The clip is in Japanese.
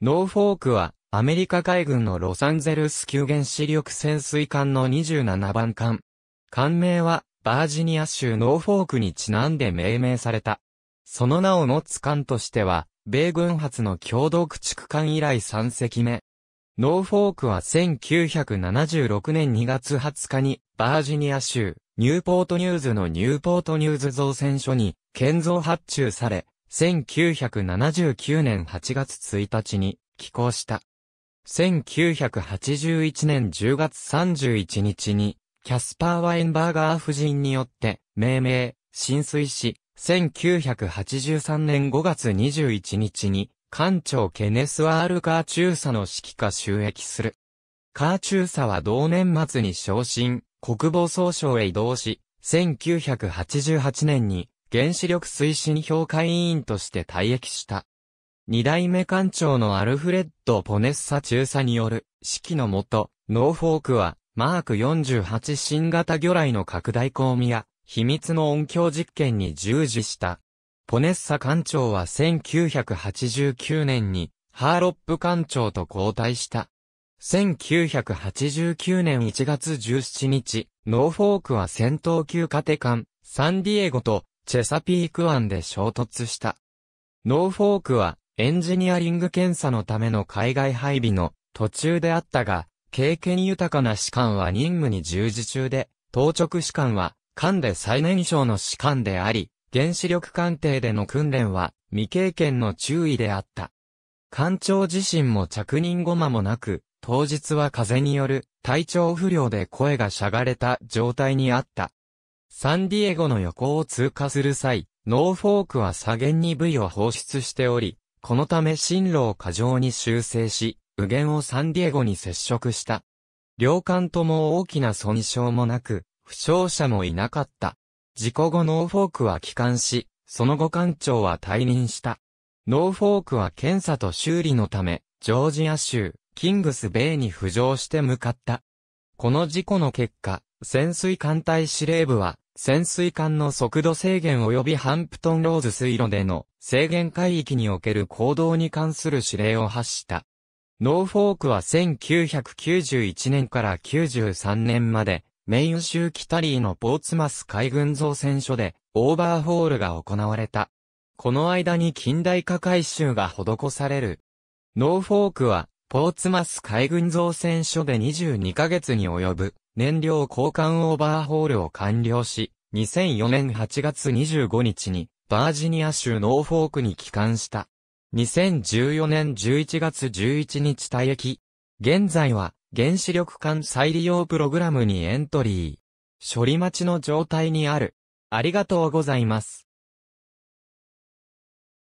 ノーフォークは、アメリカ海軍のロサンゼルス級原子力潜水艦の27番艦。艦名は、バージニア州ノーフォークにちなんで命名された。その名を持つ艦としては、米軍発の共同駆逐艦以来3隻目。ノーフォークは1976年2月20日に、バージニア州、ニューポートニューズのニューポートニューズ造船所に、建造発注され、1979年8月1日に寄港した。1981年10月31日に、キャスパー・ワインバーガー夫人によって命名、浸水し、1983年5月21日に、艦長ケネスワール・カー中佐の指揮下収益する。カー中佐は同年末に昇進、国防総省へ移動し、1988年に原子力推進評価委員として退役した。二代目艦長のアルフレッド・ポネッサ中佐による指揮のもと、ノーフォークは、マーク48新型魚雷の拡大工味や、秘密の音響実験に従事した。ポネッサ艦長は1989年に、ハーロップ艦長と交代した。1989年1月17日、ノーフォークは戦闘級カテ艦、サンディエゴとチェサピーク湾で衝突した。ノーフォークはエンジニアリング検査のための海外配備の途中であったが、経験豊かな士官は任務に従事中で、当直士官は艦で最年少の士官であり、原子力艦艇での訓練は未経験の注意であった。艦長自身も着任後間もなく、当日は風による体調不良で声がしゃがれた状態にあった。サンディエゴの横を通過する際、ノーフォークは左舷に部位を放出しており、このため進路を過剰に修正し、右舷をサンディエゴに接触した。両艦とも大きな損傷もなく、負傷者もいなかった。事故後ノーフォークは帰還し、その後艦長は退任した。ノーフォークは検査と修理のため、ジョージア州、キングスベイに浮上して向かった。この事故の結果、潜水艦隊司令部は、潜水艦の速度制限及びハンプトンローズ水路での制限海域における行動に関する指令を発した。ノーフォークは1991年から93年まで、メイン州キタリーのポーツマス海軍造船所で、オーバーホールが行われた。この間に近代化改修が施される。ノーフォークは、ポーツマス海軍造船所で22ヶ月に及ぶ燃料交換オーバーホールを完了し、2004年8月25日にバージニア州ノーフォークに帰還した。2014年11月11日退役。現在は原子力艦再利用プログラムにエントリー。処理待ちの状態にある。ありがとうございます。